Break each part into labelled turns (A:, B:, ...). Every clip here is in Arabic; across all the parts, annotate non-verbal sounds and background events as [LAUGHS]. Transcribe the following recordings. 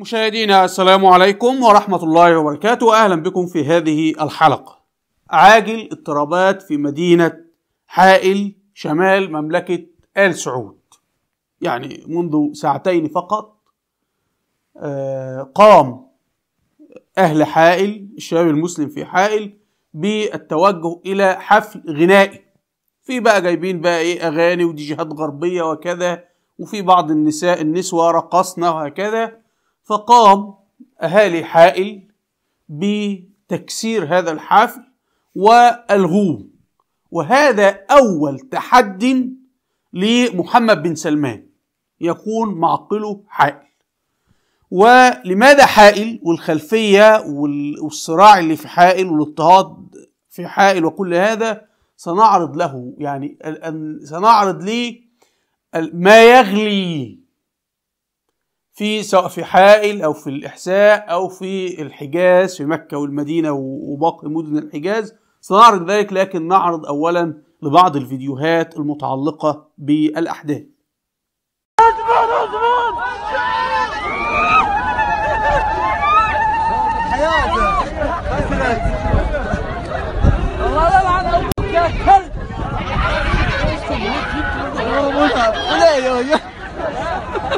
A: مشاهدينا السلام عليكم ورحمة الله وبركاته أهلا بكم في هذه الحلقة عاجل اضطرابات في مدينة حائل شمال مملكة آل سعود يعني منذ ساعتين فقط آه، قام أهل حائل الشباب المسلم في حائل بالتوجه إلى حفل غنائي في بقى جايبين بقى إيه أغاني وديجيهات غربية وكذا وفي بعض النساء النسوة رقصنا وهكذا فقام أهالي حائل بتكسير هذا الحافل وألغوه وهذا أول تحد لمحمد بن سلمان يكون معقله حائل ولماذا حائل والخلفية والصراع اللي في حائل والاضطهاد في حائل وكل هذا سنعرض له يعني سنعرض لي ما يغلي في سواء في حائل أو في الإحساء أو في الحجاز في مكة والمدينة وباقي مدن الحجاز سنعرض ذلك لكن نعرض أولا لبعض الفيديوهات المتعلقة بالأحداث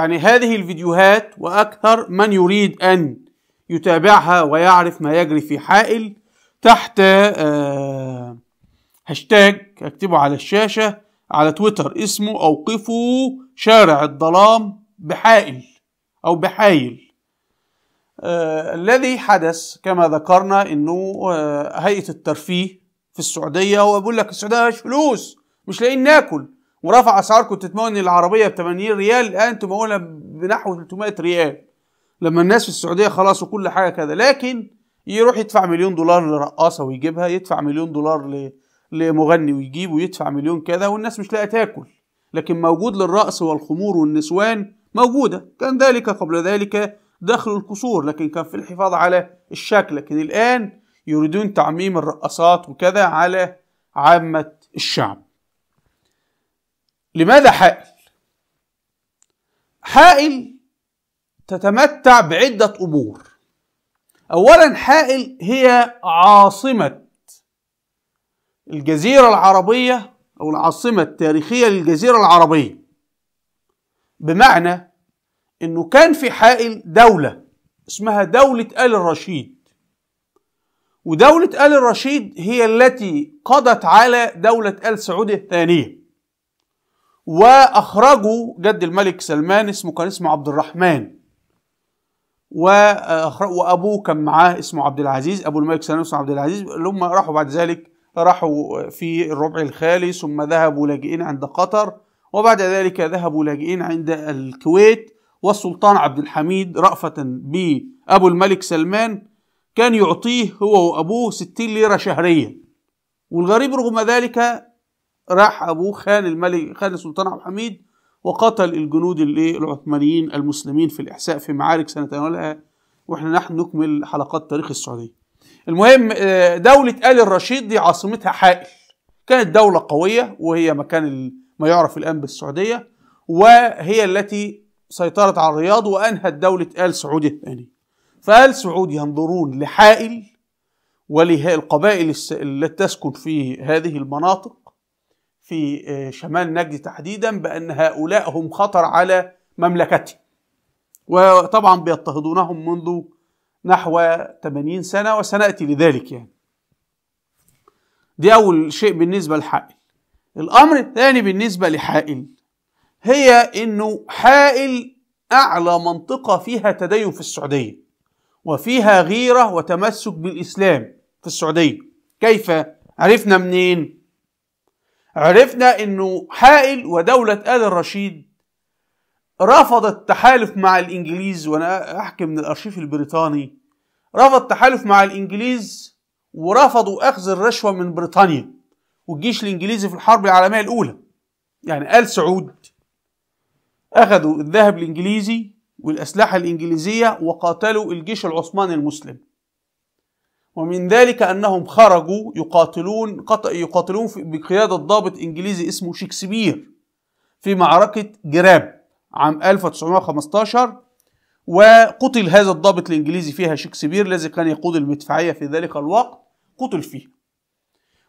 A: يعني هذه الفيديوهات وأكثر من يريد أن يتابعها ويعرف ما يجري في حائل تحت آه، هاشتاج اكتبه على الشاشة على تويتر اسمه أوقفوا شارع الظلام بحائل أو بحايل آه الذي حدث كما ذكرنا انه آه هيئه الترفيه في السعوديه هو بيقول لك السعوديه مش فلوس مش لاقيين ناكل ورفع اسعاركم كنت ان العربيه ب 80 ريال الان تمولها بنحو 300 ريال لما الناس في السعوديه خلاص وكل حاجه كده لكن يروح يدفع مليون دولار لرقاصه ويجيبها يدفع مليون دولار لمغني ويجيب ويدفع مليون كذا والناس مش لاقيه تاكل لكن موجود للرقص والخمور والنسوان موجودة كان ذلك قبل ذلك دخل القصور لكن كان في الحفاظ على الشكل لكن الآن يريدون تعميم الرقصات وكذا على عامة الشعب لماذا حائل؟ حائل تتمتع بعدة أمور أولا حائل هي عاصمة الجزيرة العربية أو العاصمة التاريخية للجزيرة العربية بمعنى أنه كان في حائل دولة اسمها دولة آل الرشيد ودولة آل الرشيد هي التي قضت على دولة آل سعود الثانية واخرجوا جد الملك سلمان اسمه كان اسمه عبد الرحمن وابوه كان معاه اسمه عبد العزيز ابو الملك سلمان اسمه عبد العزيز هم راحوا بعد ذلك راحوا في الربع الخالي ثم ذهبوا لاجئين عند قطر وبعد ذلك ذهبوا لاجئين عند الكويت والسلطان عبد الحميد رأفة بأبو الملك سلمان كان يعطيه هو وأبوه 60 ليرة شهريا والغريب رغم ذلك راح أبوه خان الملك خان السلطان عبد الحميد وقتل الجنود العثمانيين المسلمين في الإحساء في معارك سنتناولها وإحنا نحن نكمل حلقات تاريخ السعودية المهم آه، دولة آل الرشيد دي عاصمتها حائل كانت دولة قوية وهي مكان ما يعرف الآن بالسعودية وهي التي سيطرت على الرياض وأنهت دولة آل سعود الثانية فآل سعود ينظرون لحائل وللقبائل التي تسكن في هذه المناطق في آه، شمال نجد تحديدا بأن هؤلاء هم خطر على مملكتي وطبعا بيضطهدونهم منذ نحو 80 سنة وسنأتي لذلك يعني دي أول شيء بالنسبة لحائل الأمر الثاني بالنسبة لحائل هي أنه حائل أعلى منطقة فيها تدين في السعودية وفيها غيرة وتمسك بالإسلام في السعودية كيف عرفنا منين؟ عرفنا انه حائل ودولة آل الرشيد رفضت التحالف مع الانجليز وانا احكي من الارشيف البريطاني رفض التحالف مع الانجليز ورفضوا اخذ الرشوة من بريطانيا والجيش الانجليزي في الحرب العالمية الاولى يعني آل سعود اخذوا الذهب الانجليزي والاسلحة الانجليزية وقاتلوا الجيش العثماني المسلم ومن ذلك أنهم خرجوا يقاتلون يقاتلون بقيادة ضابط إنجليزي اسمه شكسبير في معركة جراب عام 1915 وقتل هذا الضابط الإنجليزي فيها شكسبير الذي كان يقود المدفعية في ذلك الوقت قتل فيها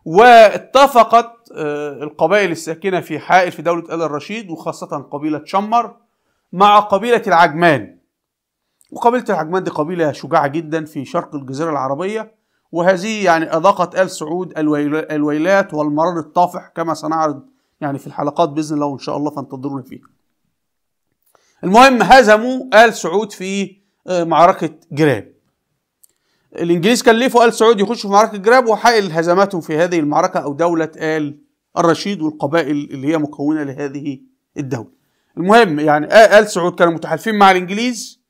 A: واتفقت آه، القبائل الساكنة في حائل في دولة آل الرشيد وخاصة قبيلة شمر مع قبيلة العجمان وقبيلة العجمان دي قبيلة شجاعة جدا في شرق الجزيرة العربية وهذه يعني أضاقت آل سعود الويلات والمرار الطافح كما سنعرض يعني في الحلقات بإذن الله وإن شاء الله فانتظرونا فيها المهم هزموا آل سعود في آه، معركة جراب الإنجليز كلفوا آل سعود يخشوا في معركة جراب وحائل هزماتهم في هذه المعركة أو دولة آل الرشيد والقبائل اللي هي مكونة لهذه الدولة المهم يعني آل سعود كانوا متحالفين مع الإنجليز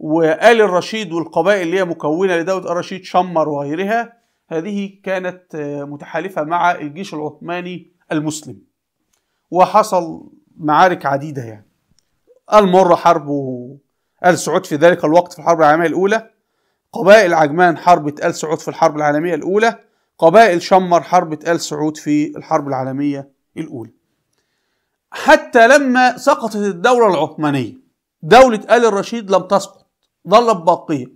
A: وآل الرشيد والقبائل اللي هي مكونة لدولة الرشيد شمر وغيرها هذه كانت آه، متحالفة مع الجيش العثماني المسلم وحصل معارك عديدة يعني المرة حرب آل سعود في ذلك الوقت في الحرب العالمية الأولى قبائل عجمان حرب آل سعود في الحرب العالمية الأولى قبائل شمر حرب آل سعود في الحرب العالمية الأولى حتى لما سقطت الدولة العثمانية دولة آل الرشيد لم تسقط ظلت باقيه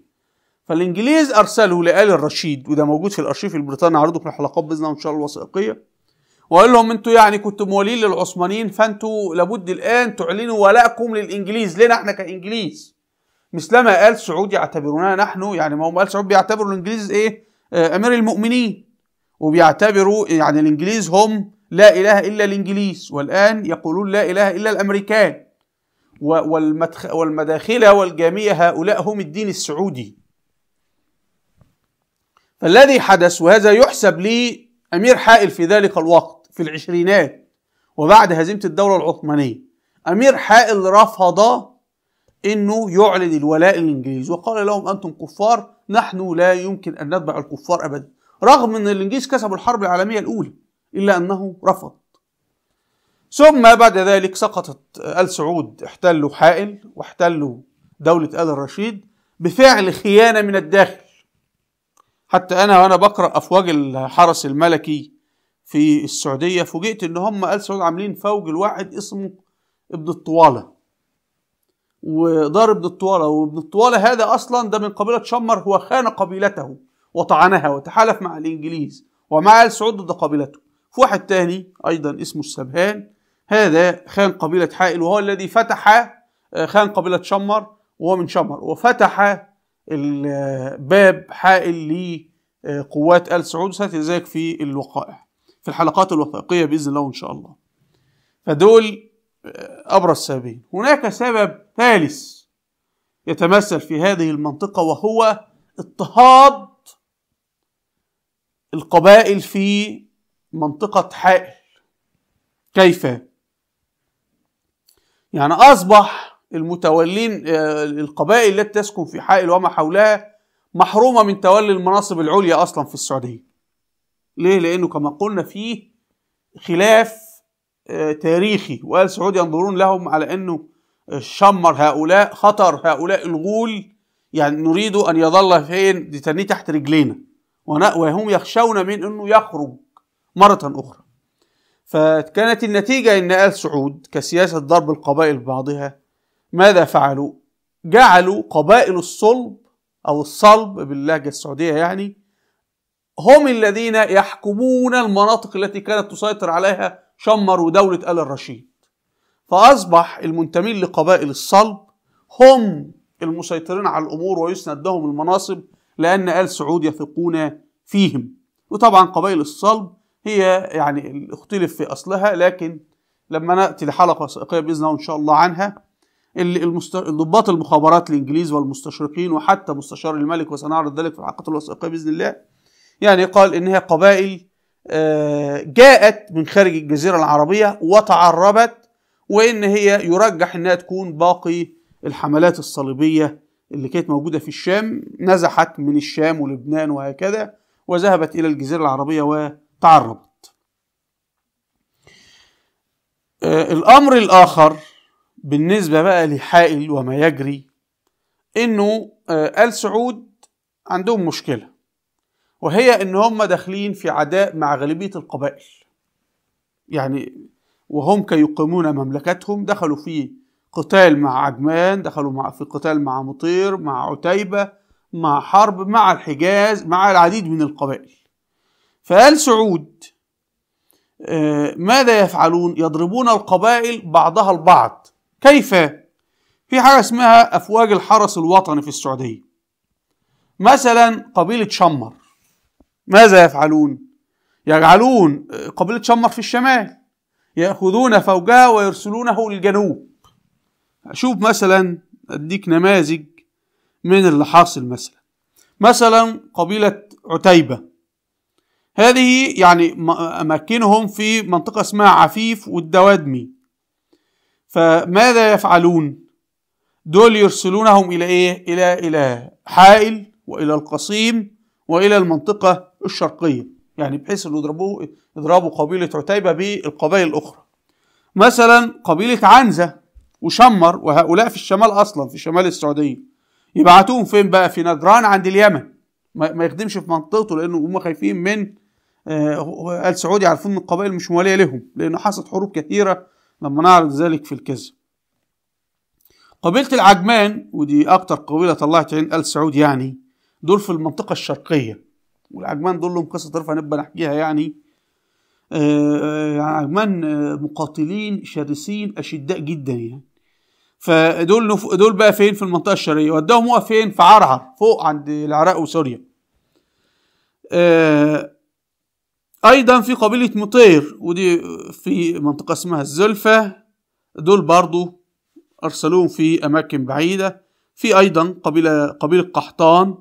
A: فالانجليز ارسلوا لآل الرشيد وده موجود في الارشيف البريطاني عرضه في الحلقات باذن الله ان شاء الله الوثائقيه وقال لهم انتوا يعني كنتوا موالين للعثمانيين فانتوا لابد الان تعلنوا ولائكم للانجليز لنا احنا كانجليز مثلما قال سعود يعتبروننا نحن يعني ما هو قال سعود بيعتبروا الانجليز ايه آه امير المؤمنين وبيعتبروا يعني الانجليز هم لا اله الا الانجليز والان يقولون لا اله الا الامريكان والمداخلة والجامية هؤلاء هم الدين السعودي فالذي حدث وهذا يحسب لي أمير حائل في ذلك الوقت في العشرينات وبعد هزيمة الدولة العثمانية أمير حائل رفض أنه يعلن الولاء للإنجليز وقال لهم أنتم كفار نحن لا يمكن أن نتبع الكفار أبدا رغم أن الإنجليز كسبوا الحرب العالمية الأولى إلا أنه رفض ثم بعد ذلك سقطت آل سعود احتلوا حائل واحتلوا دولة آل الرشيد بفعل خيانة من الداخل حتى أنا وأنا بقرأ أفواج الحرس الملكي في السعودية فوجئت إن هم آل سعود عاملين فوج لواحد اسمه ابن الطوالة ودار ابن الطوالة وابن الطوالة هذا أصلا ده من قبيلة شمر هو خان قبيلته وطعنها وتحالف مع الإنجليز ومع آل سعود ضد قبيلته في واحد تاني أيضا اسمه السبهان هذا خان قبيلة حائل وهو الذي فتح آه، خان قبيلة شمر وهو من شمر وفتح باب حائل لقوات آه، آل سعود وسأتي ذلك في الوقائع في الحلقات الوثائقية بإذن الله إن شاء الله فدول آه، أبرز سببين هناك سبب ثالث يتمثل في هذه المنطقة وهو اضطهاد القبائل في منطقة حائل كيف؟ يعني أصبح المتولين آه، القبائل التي تسكن في حائل وما حولها محرومة من تولي المناصب العليا أصلا في السعودية ليه؟ لأنه كما قلنا فيه خلاف آه، تاريخي وآل سعود ينظرون لهم على أنه شمر هؤلاء خطر هؤلاء الغول يعني نريد أن يظل فين تحت رجلينا وهم يخشون من أنه يخرج مرة أخرى فكانت النتيجة أن آل سعود كسياسة ضرب القبائل بعضها ماذا فعلوا؟ جعلوا قبائل الصلب أو الصلب باللهجة السعودية يعني هم الذين يحكمون المناطق التي كانت تسيطر عليها شمر ودولة آل الرشيد فأصبح المنتمين لقبائل الصلب هم المسيطرين على الأمور ويسند لهم المناصب لأن آل سعود يثقون فيهم وطبعا قبائل الصلب هي يعني اختلف في أصلها لكن لما نأتي لحلقة وثائقيه بإذن الله إن شاء الله عنها ضباط المخابرات الإنجليز والمستشرقين وحتى مستشار الملك وسنعرض ذلك في الحلقات الوثائقية بإذن الله يعني قال إنها قبائل آه، جاءت من خارج الجزيرة العربية وتعربت وإن هي يرجح إنها تكون باقي الحملات الصليبية اللي كانت موجودة في الشام نزحت من الشام ولبنان وهكذا وذهبت إلى الجزيرة العربية و تعربت الربط آه، الأمر الآخر بالنسبة بقى لحائل وما يجري إنه آه، آل سعود عندهم مشكلة وهي إن هم داخلين في عداء مع غالبية القبائل يعني وهم كيقيمون مملكتهم دخلوا في قتال مع عجمان دخلوا مع في قتال مع مطير مع عتيبة مع حرب مع الحجاز مع العديد من القبائل فآل سعود آه، ماذا يفعلون؟ يضربون القبائل بعضها البعض كيف؟ في حاجة اسمها أفواج الحرس الوطني في السعودية مثلا قبيلة شمر ماذا يفعلون؟ يجعلون آه، قبيلة شمر في الشمال يأخذون فوجها ويرسلونه للجنوب شوف مثلا أديك نماذج من اللي حاصل مثلا مثلا قبيلة عتيبة هذه يعني أماكنهم في منطقة اسمها عفيف والدوادمي فماذا يفعلون؟ دول يرسلونهم إلى إيه؟ إلى إلى حائل وإلى القصيم وإلى المنطقة الشرقية يعني بحيث أن يضربوه يضربوا قبيلة عتيبة بالقبائل الأخرى مثلا قبيلة عنزة وشمر وهؤلاء في الشمال أصلا في شمال السعودية يبعتوهم فين بقى في نجران عند اليمن ما يخدمش في منطقته لأنه هم خايفين من آه، آل سعود يعرفون ان القبائل مش مواليه لهم لانه حصلت حروب كثيره لما نعرض ذلك في الكذب قبيله العجمان ودي اكتر قبيله طلعت عين ال سعود يعني دول في المنطقه الشرقيه والعجمان دول لهم قصه طرفه هنبقى نحكيها يعني آه, آه، عجمان آه، مقاتلين شرسين اشداء جدا يعني فدول دول بقى فين في المنطقه الشرقيه وداهم هو فين في عرعر فوق عند العراق وسوريا آه أيضا في قبيلة مطير ودي في منطقة اسمها الزلفة دول برضو أرسلوهم في أماكن بعيدة في أيضا قبيلة قبيلة قحطان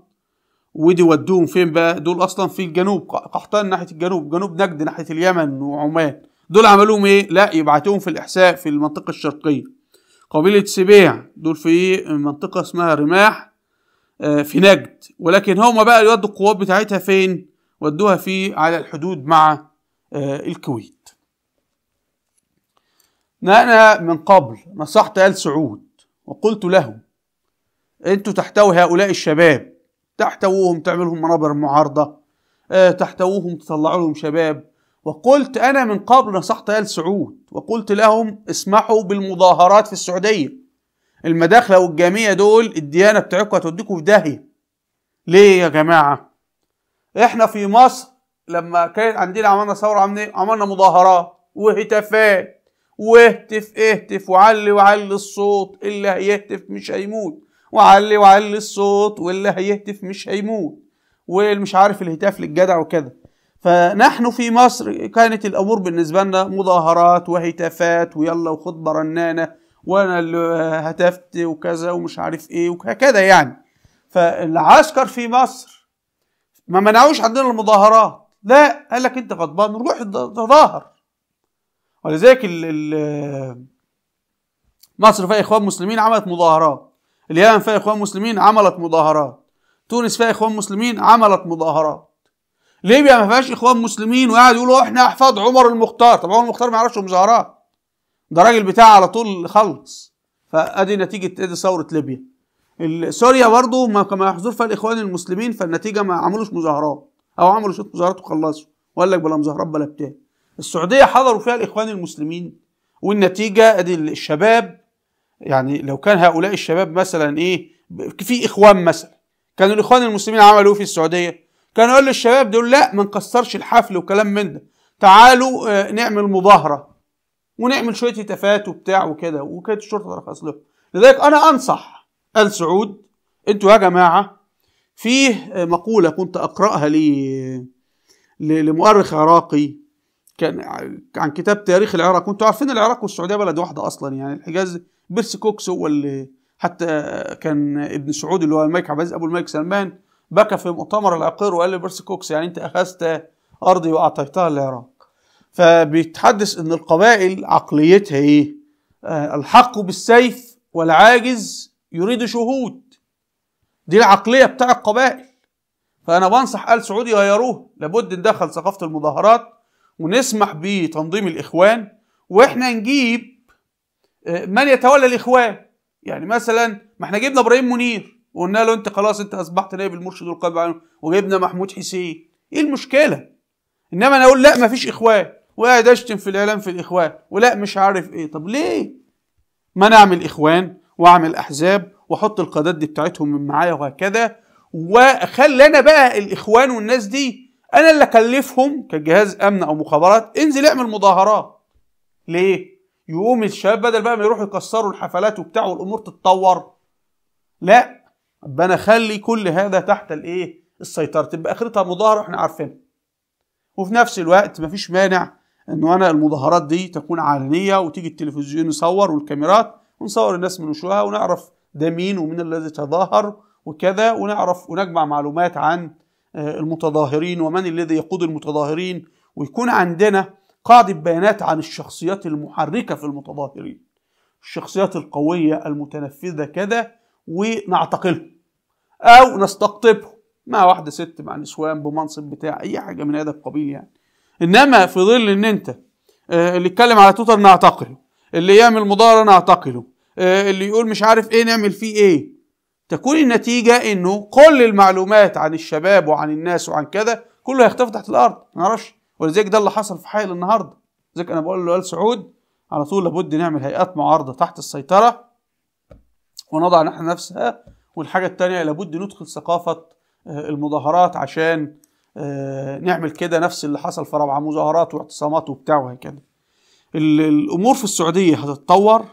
A: ودي ودوهم فين بقى دول أصلا في الجنوب قحطان ناحية الجنوب جنوب نجد ناحية اليمن وعمان دول عملوهم إيه لا يبعتوهم في الإحساء في المنطقة الشرقية قبيلة سبيع دول في منطقة اسمها رماح آه، في نجد ولكن هما بقى يودوا القوات بتاعتها فين ودوها في على الحدود مع آه، الكويت أنا من قبل نصحت آل سعود وقلت له أنتوا تحتوي هؤلاء الشباب تحتوهم تعملهم منابر معارضة آه، تحتوهم تطلعوا لهم شباب وقلت أنا من قبل نصحت آل سعود وقلت لهم اسمحوا بالمظاهرات في السعودية المداخلة والجامية دول الديانة بتاعتكم هتوديكم في داهية ليه يا جماعة احنا في مصر لما كان عندنا عملنا ثوره عملنا ايه؟ عملنا مظاهرات وهتافات واهتف اهتف وعلي وعلي الصوت اللي هيهتف مش هيموت وعلي وعلي الصوت واللي هيهتف مش هيموت والمش عارف الهتاف للجدع وكده فنحن في مصر كانت الامور بالنسبه لنا مظاهرات وهتافات ويلا وخد برنانه وانا اللي هتفت وكذا ومش عارف ايه وهكذا يعني فالعسكر في مصر ما منعوش عندنا المظاهرات لا قال لك انت غضبان روح تظاهر ولذلك ال مصر فيها اخوان مسلمين عملت مظاهرات اليمن فيها اخوان مسلمين عملت مظاهرات تونس فيها اخوان مسلمين عملت مظاهرات ليبيا ما فيهاش اخوان مسلمين وقاعد يقولوا احنا احفاد عمر المختار طب عمر المختار ما يعرفش مظاهرات ده راجل بتاع على طول خلص فادي نتيجه ادي ثوره ليبيا سوريا برضه ما كما يحظر الاخوان المسلمين فالنتيجه ما عملوش مظاهرات او عملوا شويه مظاهرات وخلصوا وقال لك بلا مظاهرات بلا بتاع السعوديه حضروا فيها الاخوان المسلمين والنتيجه ادي الشباب يعني لو كان هؤلاء الشباب مثلا ايه في اخوان مثلا كانوا الاخوان المسلمين عملوا ايه في السعوديه كانوا يقولوا للشباب دول لا ما نكسرش الحفل وكلام من ده تعالوا آه، نعمل مظاهره ونعمل شويه هتافات وبتاع وكده وكانت الشرطه ترخص لهم لذلك انا انصح آل سعود انتوا يا جماعة فيه مقولة كنت أقرأها لي لمؤرخ عراقي كان عن كتاب تاريخ العراق كنتوا عارفين العراق والسعودية بلد واحدة أصلا يعني الحجاز بيرس كوكس هو اللي حتى كان ابن سعود اللي هو الملك عبد العزيز أبو الملك سلمان بكى في مؤتمر العقير وقال لبيرس كوكس يعني أنت أخذت أرضي وأعطيتها للعراق فبيتحدث ان القبائل عقليتها ايه؟ آه، الحق بالسيف والعاجز يريد شهود دي العقلية بتاع القبائل فأنا بنصح آل سعود يغيروه لابد ندخل ثقافة المظاهرات ونسمح بتنظيم الإخوان وإحنا نجيب آه، من يتولى الإخوان يعني مثلا ما احنا جبنا إبراهيم منير وقلنا له أنت خلاص أنت أصبحت نائب المرشد والقائد وجبنا محمود حسين إيه المشكلة؟ إنما أنا أقول لا مفيش إخوان وقاعد أشتم في الإعلام في الإخوان ولا مش عارف إيه طب ليه؟ ما نعمل إخوان واعمل احزاب واحط القادات دي بتاعتهم من معايا وهكذا واخلي انا بقى الاخوان والناس دي انا اللي اكلفهم كجهاز امن او مخابرات انزل اعمل مظاهرات ليه يقوم الشباب بدل بقى ما يروحوا يكسروا الحفلات وبتاع والامور تتطور لا ربنا خلي كل هذا تحت الايه السيطره تبقى اخرتها مظاهره احنا عارفينها وفي نفس الوقت مفيش مانع ان انا المظاهرات دي تكون علنيه وتيجي التلفزيون يصور والكاميرات ونصور الناس من وشوها ونعرف ده مين ومين الذي تظاهر وكذا ونعرف ونجمع معلومات عن آه، المتظاهرين ومن الذي يقود المتظاهرين ويكون عندنا قاعدة بيانات عن الشخصيات المحركة في المتظاهرين الشخصيات القوية المتنفذة كذا ونعتقلهم أو نستقطبهم مع واحدة ست مع نسوان بمنصب بتاع أي حاجة من هذا القبيل يعني إنما في ظل إن أنت آه، اللي يتكلم على تويتر نعتقله اللي يعمل مظاهرة نعتقله آه، اللي يقول مش عارف ايه نعمل فيه ايه تكون النتيجة انه كل المعلومات عن الشباب وعن الناس وعن كذا كله هيختفي تحت الارض ما نعرفش ولذلك ده اللي حصل في حائل النهاردة لذلك انا بقول له سعود على طول لابد نعمل هيئات معارضة تحت السيطرة ونضع نحن نفسها والحاجة التانية لابد ندخل ثقافة آه، المظاهرات عشان آه، نعمل كده نفس اللي حصل في رابعة مظاهرات واعتصامات وبتاع وهكذا الامور في السعودية هتتطور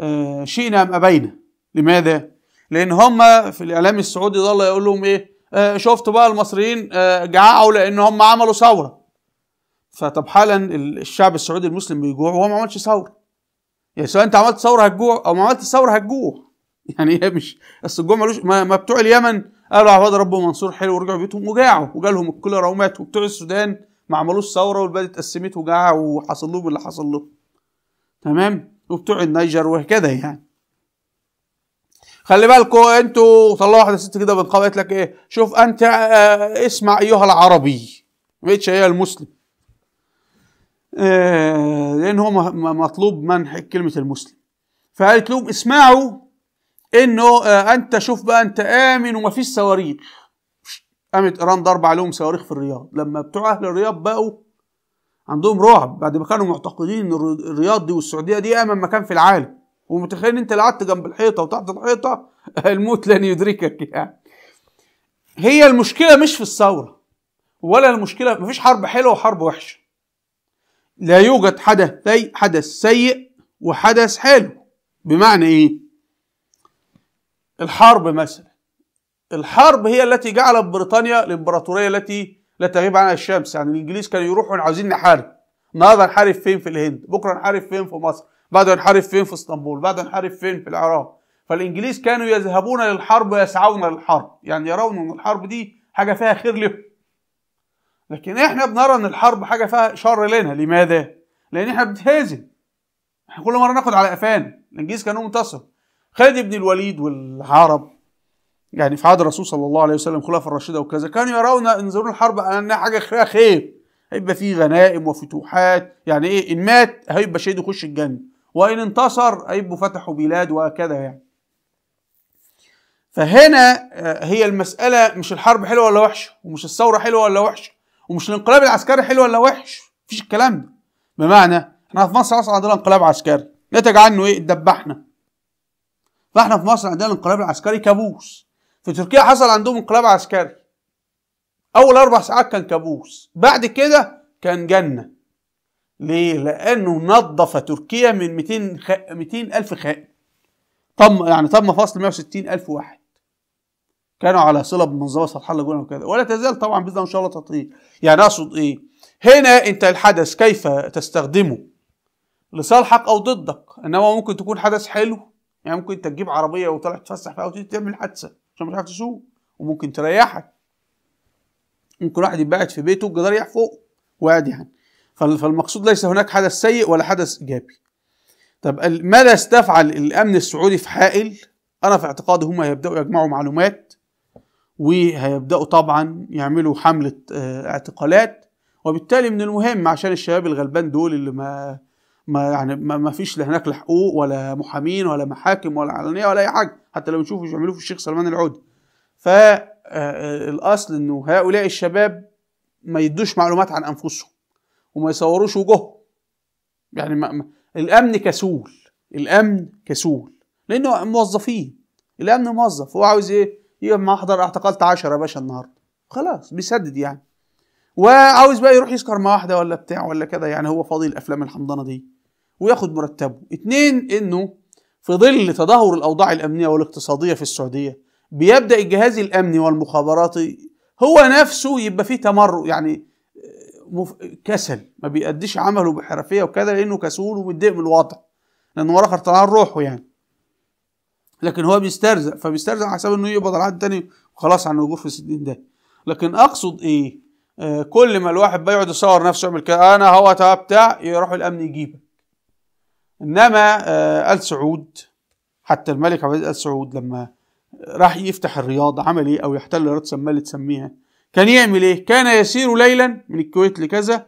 A: آه، شئنا أم أبينا لماذا؟ لأن هم في الإعلام السعودي ظل يقول لهم إيه؟ آه، شفتوا بقى المصريين آه، جعوا لأن هم عملوا ثورة فطب حالا الشعب السعودي المسلم بيجوع وهو ما عملش ثورة يعني سواء أنت عملت ثورة هتجوع أو ما عملتش ثورة هتجوع [LAUGHS] يعني هي مش أصل الجوع ملوش ما, ما بتوع اليمن قالوا عباد ربهم منصور حلو ورجعوا بيتهم وجاعوا وجالهم الكوليرا وماتوا وبتوع السودان ما عملوش ثورة والبلد اتقسمت وجاعوا وحصل لهم اللي حصل لهم تمام وبتوع النيجر وهكذا يعني خلي بالكوا انتوا طلعوا واحده ست كده بنقابه قالت لك ايه شوف انت آه،, اه اسمع ايها العربي ما بقتش ايها المسلم اه لان هو مطلوب منح كلمه المسلم فقالت لهم اسمعوا انه اه انت شوف بقى انت امن ومفيش صواريخ قامت ايران ضرب عليهم صواريخ في الرياض لما بتوع اهل الرياض بقوا عندهم رعب بعد ما كانوا معتقدين ان الرياض دي والسعوديه دي امن مكان في العالم ومتخيلين انت لو قعدت جنب الحيطه وتحت الحيطه الموت [LAUGHS] لن يدركك يعني هي المشكله مش في الثوره ولا المشكله مفيش حرب حلوه وحرب وحشه لا يوجد حدث حدث سيء وحدث حلو بمعنى ايه الحرب مثلا الحرب هي التي جعلت بريطانيا الامبراطوريه التي لا تغيب عن الشمس يعني الانجليز كانوا يروحوا عاوزين نحارب النهارده نحارب فين في الهند بكره نحارب فين في مصر بعده نحارب فين في اسطنبول بعده نحارب فين في العراق فالانجليز كانوا يذهبون للحرب ويسعون للحرب يعني يرون ان الحرب دي حاجه فيها خير لهم لكن احنا بنرى ان الحرب حاجه فيها شر لنا لماذا لان احنا بنتهزم احنا كل مره ناخد على قفانا الانجليز كانوا منتصر خالد بن الوليد والعرب يعني في عهد الرسول صلى الله عليه وسلم خلاف الراشده وكذا كانوا يرون ينظرون الحرب على انها حاجه فيها خير هيبقى في غنائم وفتوحات يعني ايه ان مات هيبقى شهيد يخش الجنه وان انتصر هيبقوا فتحوا بلاد وهكذا يعني فهنا آه، هي المساله مش الحرب حلوه ولا وحشه ومش الثوره حلوه ولا وحشه ومش الانقلاب العسكري حلو ولا وحش مفيش الكلام ده بمعنى احنا في مصر اصلا عندنا انقلاب عسكري نتج عنه ايه اتدبحنا فاحنا في مصر عندنا الانقلاب العسكري كابوس في تركيا حصل عندهم انقلاب عسكري اول اربع ساعات كان كابوس بعد كده كان جنه ليه لانه نظف تركيا من 200 خ... 200 الف خائن طم يعني تم فصل 160 الف واحد كانوا على صله بمنظمه صلاح الله وكذا ولا تزال طبعا باذن ان شاء الله تطير يعني اقصد ايه هنا انت الحدث كيف تستخدمه لصالحك او ضدك انما ممكن تكون حدث حلو يعني ممكن انت تجيب عربيه وتروح تتفسح فيها وتعمل حادثه عشان مش عارف تسوق وممكن تريحك ممكن واحد يبقى في بيته الجدار فوق وعادي يعني فالمقصود ليس هناك حدث سيء ولا حدث ايجابي طب ماذا استفعل الامن السعودي في حائل انا في اعتقادي هم هيبداوا يجمعوا معلومات وهيبداوا طبعا يعملوا حمله آه، اعتقالات وبالتالي من المهم عشان الشباب الغلبان دول اللي ما ما يعني ما فيش هناك لا حقوق ولا محامين ولا محاكم ولا علنيه ولا اي حاجه حتى لو نشوف يعملوه في الشيخ سلمان العود فالاصل آه، آه، انه هؤلاء الشباب ما يدوش معلومات عن انفسهم وما يصوروش وجوههم يعني ما ما الامن كسول الامن كسول لانه موظفين الامن موظف هو عاوز ايه يبقى ما احضر اعتقلت 10 يا باشا النهارده خلاص بيسدد يعني وعاوز بقى يروح يسكر مع واحده ولا بتاع ولا كده يعني هو فاضي الافلام الحمضانه دي وياخد مرتبه اتنين انه في ظل تدهور الأوضاع الأمنية والاقتصادية في السعودية بيبدأ الجهاز الأمني والمخابراتي هو نفسه يبقى فيه تمر يعني آه، مف... كسل ما بيأديش عمله بحرفية وكذا لأنه كسول ومتضايق من الوضع لانه وراه خرطلان روحه يعني لكن هو بيسترزق فبيسترزق على حساب إنه يقبض على حد تاني وخلاص عن وجوه في السدين ده لكن أقصد إيه آه كل ما الواحد بيقعد يصور نفسه يعمل كده أنا هو بتاع يروح الأمن يجيبك انما آه، ال سعود حتى الملك عبد ال سعود لما آه، راح يفتح الرياض عمل ايه او يحتل الرياض سماه اللي تسميها كان يعمل ايه كان يسير ليلا من الكويت لكذا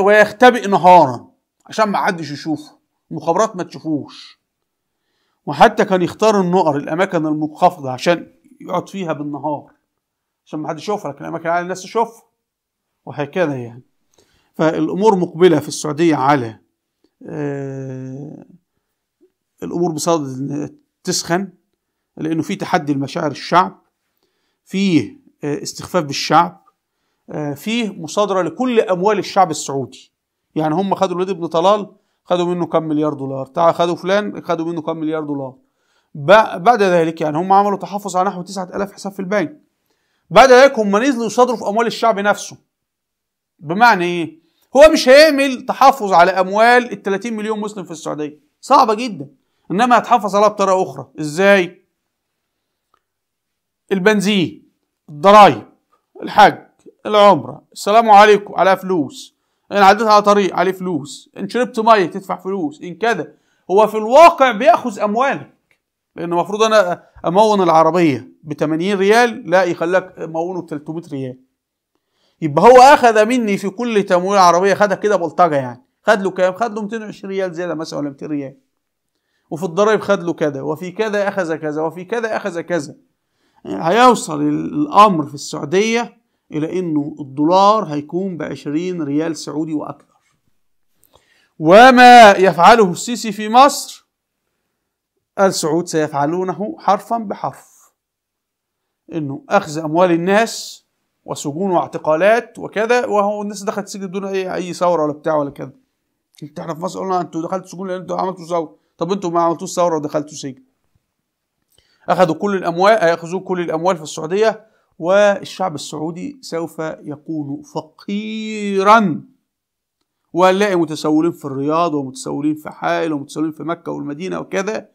A: ويختبئ نهارا عشان ما حدش يشوفه المخابرات ما تشوفوش وحتى كان يختار النقر الاماكن المنخفضه عشان يقعد فيها بالنهار عشان ما حدش يشوفها لكن الاماكن العاليه الناس تشوفها وهكذا يعني فالامور مقبله في السعوديه على آه، الامور بصدد تسخن لانه في تحدي لمشاعر الشعب فيه آه، استخفاف بالشعب آه، فيه مصادره لكل اموال الشعب السعودي يعني هم خدوا الوليد بن طلال خدوا منه كم مليار دولار تعال خدوا فلان خدوا منه كم مليار دولار بعد ذلك يعني هم عملوا تحفظ على نحو 9000 حساب في البنك بعد ذلك هم نزلوا يصادروا في اموال الشعب نفسه بمعنى ايه هو مش هيعمل تحفظ على اموال ال 30 مليون مسلم في السعوديه صعبه جدا انما هتحافظ عليها بطريقه اخرى ازاي البنزين الضرايب الحج العمره السلام عليكم على فلوس ان عديت على طريق عليه فلوس ان شربت ميه تدفع فلوس ان كذا هو في الواقع بياخذ اموالك لان المفروض انا امون العربيه ب 80 ريال لا يخليك مونه ب 300 ريال يبقى هو اخذ مني في كل تمويل عربيه خدها كده بلطجه يعني خد له كام خد له 220 ريال زياده مثلا ولا 200 ريال وفي الضرايب خد له كذا وفي كذا اخذ كذا وفي كذا اخذ كذا هيوصل الامر في السعوديه الى انه الدولار هيكون ب 20 ريال سعودي واكثر وما يفعله السيسي في مصر السعود سيفعلونه حرفا بحرف انه اخذ اموال الناس وسجون واعتقالات وكذا وهو الناس دخلت السجن بدون اي اي ثوره ولا بتاع ولا كذا انت احنا في مصر قلنا انتوا دخلتوا سجون لان انتوا عملتوا ثوره طب انتوا ما عملتوش ثوره ودخلتوا سجن اخذوا كل الاموال هياخذوا كل الاموال في السعوديه والشعب السعودي سوف يكون فقيرا وهنلاقي متسولين في الرياض ومتسولين في حائل ومتسولين في مكه والمدينه وكذا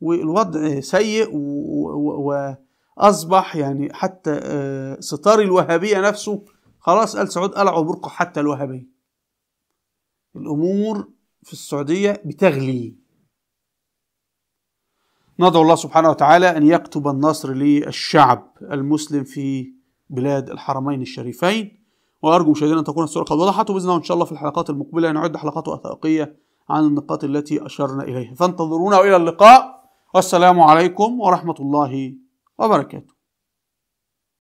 A: والوضع سيء و... و... و... أصبح يعني حتى آه، ستار الوهابية نفسه خلاص آل سعود قلعوا برقع حتى الوهابية الأمور في السعودية بتغلي ندعو الله سبحانه وتعالى أن يكتب النصر للشعب المسلم في بلاد الحرمين الشريفين وأرجو مشاهدينا أن تكون الصورة قد وضحت وبإذن الله إن شاء الله في الحلقات المقبلة نعد حلقات وثائقية عن النقاط التي أشرنا إليها فانتظرونا وإلى اللقاء والسلام عليكم ورحمة الله وبركاته